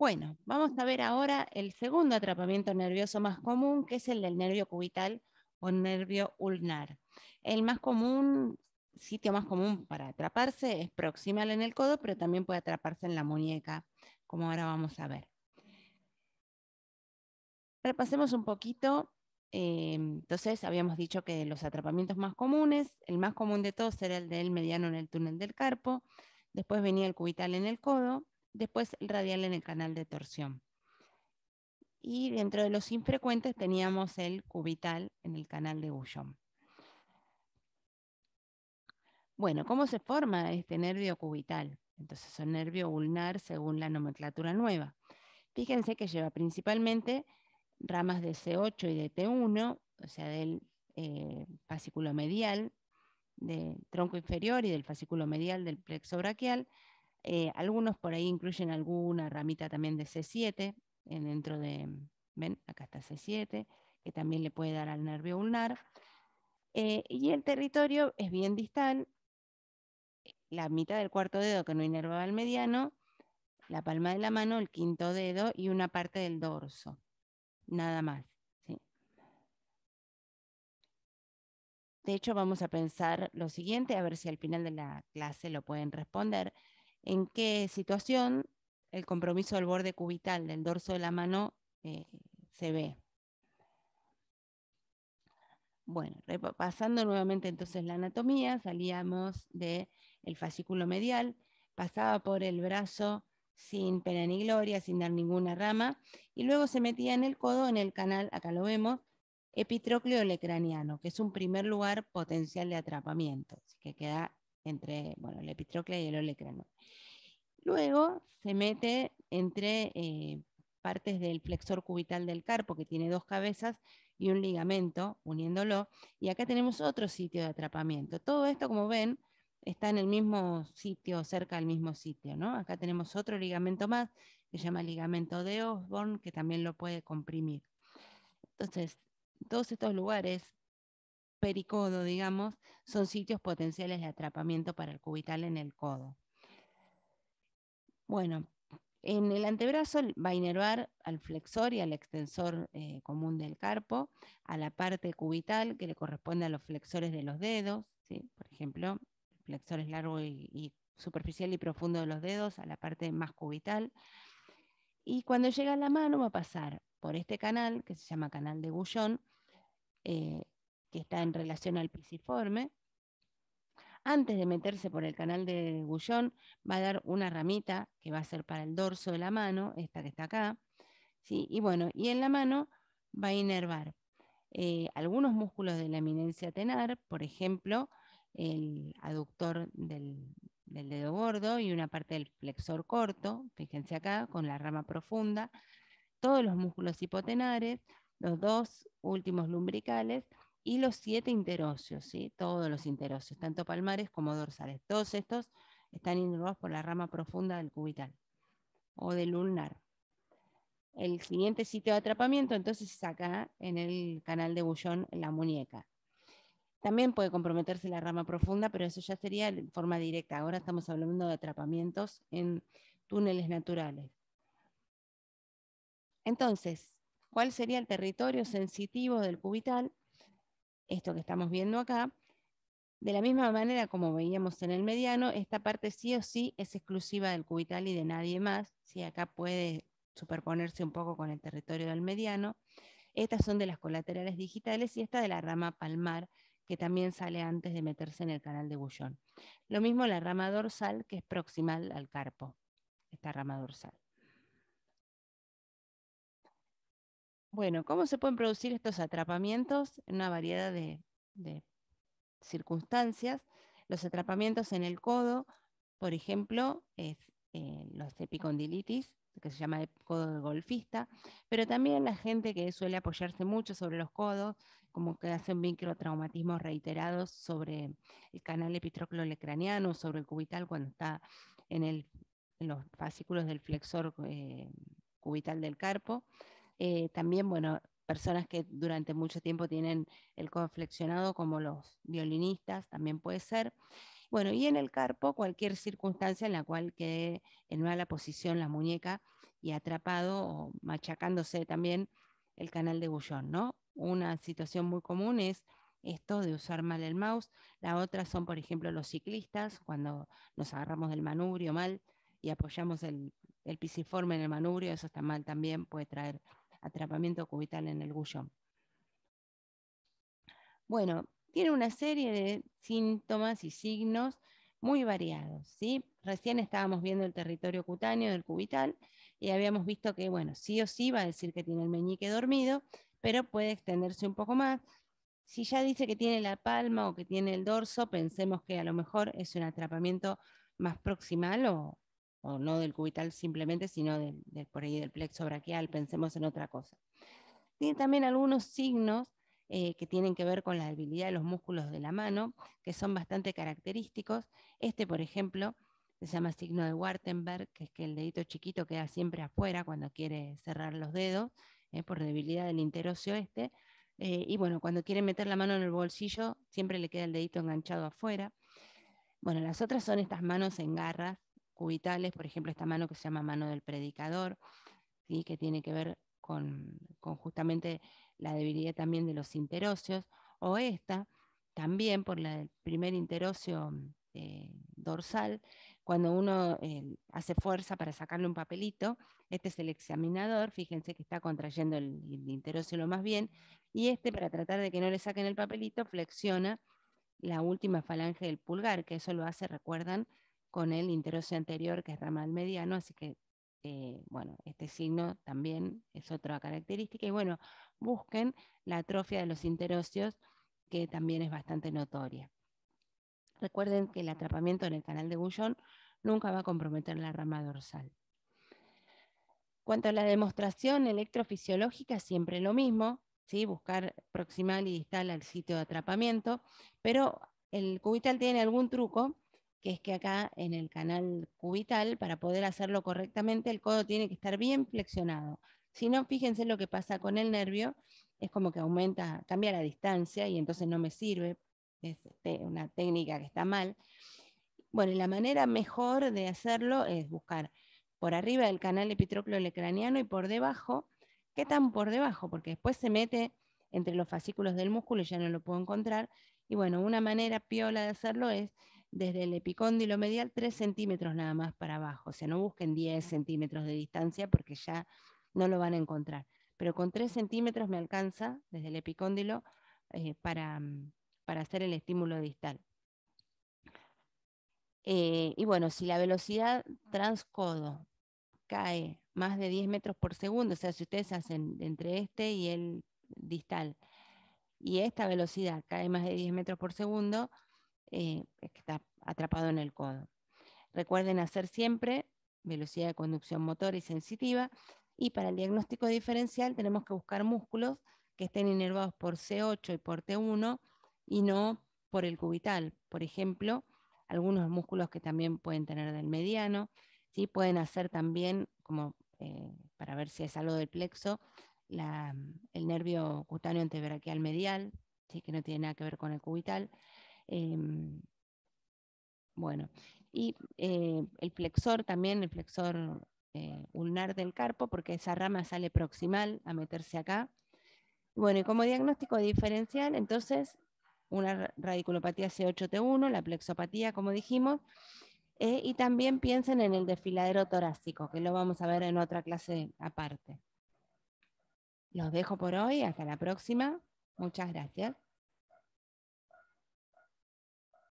Bueno, vamos a ver ahora el segundo atrapamiento nervioso más común, que es el del nervio cubital o nervio ulnar. El más común, sitio más común para atraparse es proximal en el codo, pero también puede atraparse en la muñeca, como ahora vamos a ver. Repasemos un poquito. Eh, entonces, habíamos dicho que los atrapamientos más comunes, el más común de todos era el del mediano en el túnel del carpo, después venía el cubital en el codo, después el radial en el canal de torsión. Y dentro de los infrecuentes teníamos el cubital en el canal de Gullón. Bueno, ¿cómo se forma este nervio cubital? Entonces, es un nervio ulnar según la nomenclatura nueva. Fíjense que lleva principalmente ramas de C8 y de T1, o sea, del eh, fascículo medial, del tronco inferior y del fascículo medial del plexo braquial, eh, algunos por ahí incluyen alguna ramita también de C7, dentro de, ven, acá está C7, que también le puede dar al nervio ulnar. Eh, y el territorio es bien distal, la mitad del cuarto dedo que no inerva al mediano, la palma de la mano, el quinto dedo y una parte del dorso, nada más. De hecho, vamos a pensar lo siguiente, a ver si al final de la clase lo pueden responder en qué situación el compromiso del borde cubital del dorso de la mano eh, se ve. Bueno, pasando nuevamente entonces la anatomía, salíamos del fascículo medial, pasaba por el brazo sin pena ni gloria, sin dar ninguna rama, y luego se metía en el codo, en el canal, acá lo vemos, epitrócleo lecraniano, que es un primer lugar potencial de atrapamiento, que queda entre bueno, el epitrocle y el olecrano. Luego se mete entre eh, partes del flexor cubital del carpo, que tiene dos cabezas, y un ligamento uniéndolo. Y acá tenemos otro sitio de atrapamiento. Todo esto, como ven, está en el mismo sitio, cerca del mismo sitio. Acá tenemos otro ligamento más, que se llama ligamento de Osborne, que también lo puede comprimir. Entonces, todos estos lugares pericodo, digamos, son sitios potenciales de atrapamiento para el cubital en el codo. Bueno, en el antebrazo va a inervar al flexor y al extensor eh, común del carpo, a la parte cubital que le corresponde a los flexores de los dedos, ¿sí? por ejemplo, flexores largo y, superficial y profundo de los dedos, a la parte más cubital. Y cuando llega a la mano va a pasar por este canal, que se llama canal de bullón eh, que está en relación al pisiforme. Antes de meterse por el canal de bullón, va a dar una ramita que va a ser para el dorso de la mano, esta que está acá. ¿sí? Y bueno, y en la mano va a inervar eh, algunos músculos de la eminencia tenar, por ejemplo, el aductor del, del dedo gordo y una parte del flexor corto, fíjense acá, con la rama profunda, todos los músculos hipotenares, los dos últimos lumbricales, y los siete interocios, ¿sí? todos los interocios, tanto palmares como dorsales. Todos estos están inundados por la rama profunda del cubital o del ulnar. El siguiente sitio de atrapamiento entonces es acá en el canal de bullón, en la muñeca. También puede comprometerse la rama profunda, pero eso ya sería en forma directa. Ahora estamos hablando de atrapamientos en túneles naturales. Entonces, ¿cuál sería el territorio sensitivo del cubital? esto que estamos viendo acá, de la misma manera como veíamos en el mediano, esta parte sí o sí es exclusiva del cubital y de nadie más. Si Acá puede superponerse un poco con el territorio del mediano. Estas son de las colaterales digitales y esta de la rama palmar, que también sale antes de meterse en el canal de Bullón. Lo mismo la rama dorsal, que es proximal al carpo, esta rama dorsal. Bueno, ¿cómo se pueden producir estos atrapamientos? En una variedad de, circunstancias. Los atrapamientos en el codo, por ejemplo, es, eh, los epicondilitis, que se llama el codo de golfista, pero también la gente que suele apoyarse mucho sobre los codos, como que hacen microtraumatismos reiterados sobre el canal epitroclolecraniano, sobre el cubital cuando está en, los fascículos del flexor eh, cubital del carpo. Eh, también, bueno, personas que durante mucho tiempo tienen el codo flexionado, como los violinistas, también puede ser. Bueno, y en el carpo, cualquier circunstancia en la cual quede en mala posición la muñeca y atrapado o machacándose también el canal de bullón, ¿no? Una situación muy común es esto de usar mal el mouse. La otra son, por ejemplo, los ciclistas, cuando nos agarramos del manubrio mal y apoyamos el, el pisiforme en el manubrio, eso está mal también, puede traer atrapamiento cubital en el gullón. Bueno, tiene una serie de síntomas y signos muy variados. ¿sí? Recién estábamos viendo el territorio cutáneo del cubital y habíamos visto que, bueno, sí o sí va a decir que tiene el meñique dormido, pero puede extenderse un poco más. Si ya dice que tiene la palma o que tiene el dorso, pensemos que a lo mejor es un atrapamiento más proximal o, o no del cubital simplemente, sino del, por ahí del plexo braquial, pensemos en otra cosa. Tiene también algunos signos eh, que tienen que ver con la debilidad de los músculos de la mano, que son bastante característicos. Este, por ejemplo, se llama signo de Wartenberg, que es que el dedito chiquito queda siempre afuera cuando quiere cerrar los dedos, eh, por debilidad del interocio este. Eh, y bueno, cuando quiere meter la mano en el bolsillo, siempre le queda el dedito enganchado afuera. Bueno, las otras son estas manos en garras, cubitales, por ejemplo, esta mano que se llama mano del predicador, que tiene que ver con, justamente la debilidad también de los interóseos, o esta también por la, el primer interocio eh, dorsal, cuando uno eh, hace fuerza para sacarle un papelito, este es el examinador, fíjense que está contrayendo el, el lo más bien, y este para tratar de que no le saquen el papelito flexiona la última falange del pulgar, que eso lo hace, recuerdan, con el interocio anterior, que es ramal mediano, así que, eh, bueno, este signo también es otra característica. Y bueno, busquen la atrofia de los interocios, que también es bastante notoria. Recuerden que el atrapamiento en el canal de bullón nunca va a comprometer la rama dorsal. Cuanto a la demostración electrofisiológica, siempre lo mismo, ¿sí? buscar proximal y distal al sitio de atrapamiento, pero el cubital tiene algún truco que es que acá en el canal cubital, para poder hacerlo correctamente, el codo tiene que estar bien flexionado. Si no, fíjense lo que pasa con el nervio, es como que aumenta, cambia la distancia y entonces no me sirve, es este, una técnica que está mal. Bueno, la manera mejor de hacerlo es buscar por arriba del canal epitróculo-lecraniano y por debajo. ¿Qué tan por debajo? Porque después se mete entre los fascículos del músculo y ya no lo puedo encontrar. Y bueno, una manera piola de hacerlo es desde el epicóndilo medial 3 centímetros nada más para abajo. O sea, no busquen 10 centímetros de distancia porque ya no lo van a encontrar. Pero con 3 centímetros me alcanza desde el epicóndilo eh, mm, para, hacer el estímulo distal. Eh, y bueno, si la velocidad transcodo cae más de 10 metros por segundo, o sea, si ustedes hacen entre este y el distal, y esta velocidad cae más de 10 metros por segundo, eh, que está atrapado en el codo. Recuerden hacer siempre velocidad de conducción motor y sensitiva. Y para el diagnóstico diferencial tenemos que buscar músculos que estén inervados por C8 y por T1 y no por el cubital. Por ejemplo, algunos músculos que también pueden tener del mediano, ¿sí? pueden hacer también, como eh, para ver si es algo del plexo, el nervio cutáneo antebraquial medial, ¿sí? que no tiene nada que ver con el cubital. Em, bueno, y eh, el flexor también, el flexor eh, ulnar del carpo, porque esa rama sale proximal a meterse acá. Bueno, y como diagnóstico diferencial, entonces, una radiculopatía C8T1, la plexopatía, como dijimos, eh, y también piensen en el desfiladero torácico, que lo vamos a ver en otra clase aparte. Los dejo por hoy, hasta la próxima. Muchas gracias.